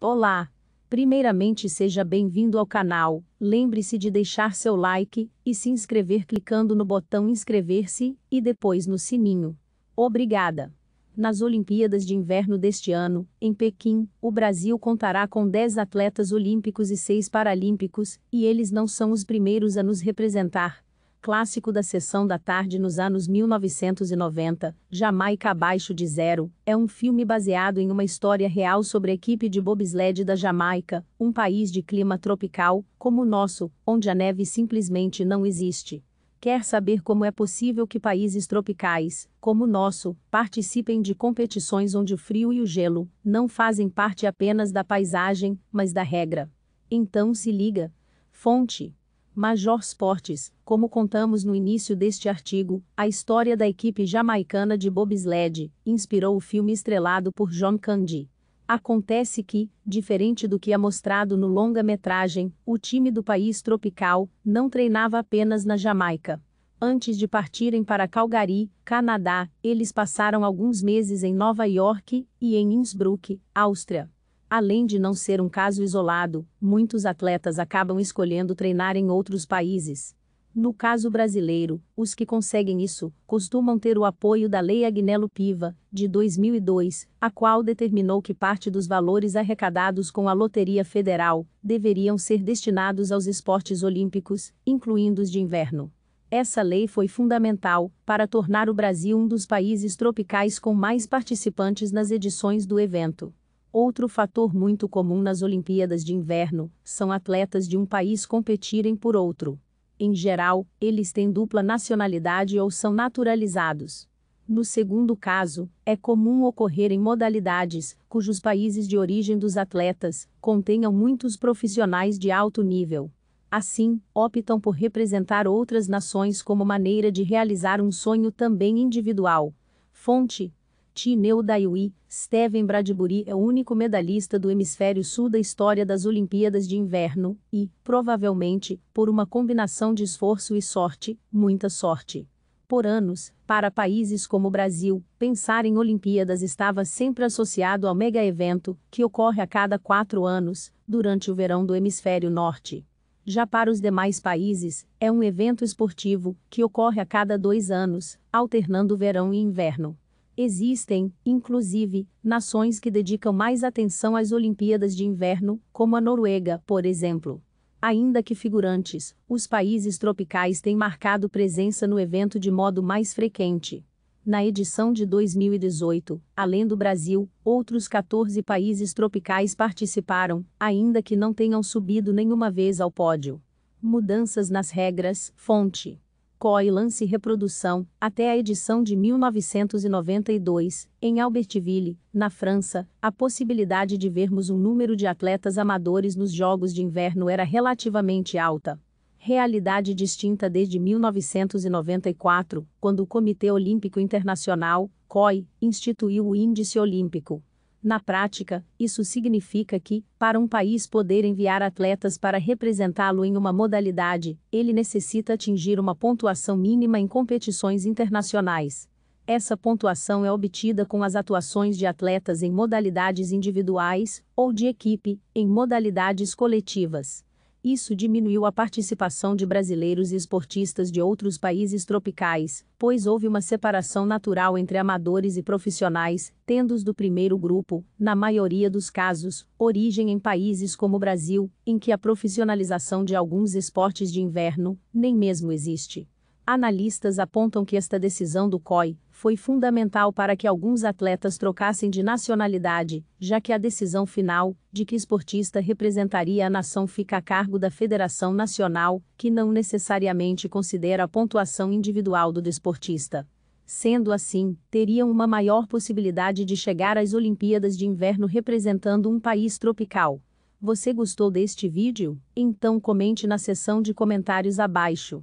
Olá! Primeiramente seja bem-vindo ao canal, lembre-se de deixar seu like e se inscrever clicando no botão inscrever-se e depois no sininho. Obrigada! Nas Olimpíadas de Inverno deste ano, em Pequim, o Brasil contará com 10 atletas olímpicos e 6 paralímpicos, e eles não são os primeiros a nos representar, clássico da sessão da tarde nos anos 1990, Jamaica Abaixo de Zero, é um filme baseado em uma história real sobre a equipe de bobsled da Jamaica, um país de clima tropical, como o nosso, onde a neve simplesmente não existe. Quer saber como é possível que países tropicais, como o nosso, participem de competições onde o frio e o gelo não fazem parte apenas da paisagem, mas da regra? Então se liga. Fonte Major Sports, como contamos no início deste artigo, a história da equipe jamaicana de bobsled inspirou o filme estrelado por John Candy. Acontece que, diferente do que é mostrado no longa-metragem, o time do país tropical não treinava apenas na Jamaica. Antes de partirem para Calgary, Canadá, eles passaram alguns meses em Nova York e em Innsbruck, Áustria. Além de não ser um caso isolado, muitos atletas acabam escolhendo treinar em outros países. No caso brasileiro, os que conseguem isso costumam ter o apoio da Lei Agnello Piva, de 2002, a qual determinou que parte dos valores arrecadados com a Loteria Federal deveriam ser destinados aos esportes olímpicos, incluindo os de inverno. Essa lei foi fundamental para tornar o Brasil um dos países tropicais com mais participantes nas edições do evento. Outro fator muito comum nas Olimpíadas de Inverno são atletas de um país competirem por outro. Em geral, eles têm dupla nacionalidade ou são naturalizados. No segundo caso, é comum ocorrer em modalidades cujos países de origem dos atletas contenham muitos profissionais de alto nível. Assim, optam por representar outras nações como maneira de realizar um sonho também individual. Fonte: Tineu Daiwi, Steven Bradbury é o único medalhista do hemisfério sul da história das Olimpíadas de Inverno, e, provavelmente, por uma combinação de esforço e sorte, muita sorte. Por anos, para países como o Brasil, pensar em Olimpíadas estava sempre associado ao mega evento, que ocorre a cada quatro anos, durante o verão do hemisfério norte. Já para os demais países, é um evento esportivo, que ocorre a cada dois anos, alternando verão e inverno. Existem, inclusive, nações que dedicam mais atenção às Olimpíadas de Inverno, como a Noruega, por exemplo. Ainda que figurantes, os países tropicais têm marcado presença no evento de modo mais frequente. Na edição de 2018, além do Brasil, outros 14 países tropicais participaram, ainda que não tenham subido nenhuma vez ao pódio. Mudanças nas regras, fonte. Coi lance Reprodução, até a edição de 1992, em Albertville, na França, a possibilidade de vermos um número de atletas amadores nos Jogos de Inverno era relativamente alta. Realidade distinta desde 1994, quando o Comitê Olímpico Internacional, COI, instituiu o Índice Olímpico. Na prática, isso significa que, para um país poder enviar atletas para representá-lo em uma modalidade, ele necessita atingir uma pontuação mínima em competições internacionais. Essa pontuação é obtida com as atuações de atletas em modalidades individuais, ou de equipe, em modalidades coletivas. Isso diminuiu a participação de brasileiros e esportistas de outros países tropicais, pois houve uma separação natural entre amadores e profissionais, tendo os do primeiro grupo, na maioria dos casos, origem em países como o Brasil, em que a profissionalização de alguns esportes de inverno nem mesmo existe. Analistas apontam que esta decisão do COI foi fundamental para que alguns atletas trocassem de nacionalidade, já que a decisão final, de que esportista representaria a nação fica a cargo da Federação Nacional, que não necessariamente considera a pontuação individual do desportista. Sendo assim, teriam uma maior possibilidade de chegar às Olimpíadas de Inverno representando um país tropical. Você gostou deste vídeo? Então comente na seção de comentários abaixo.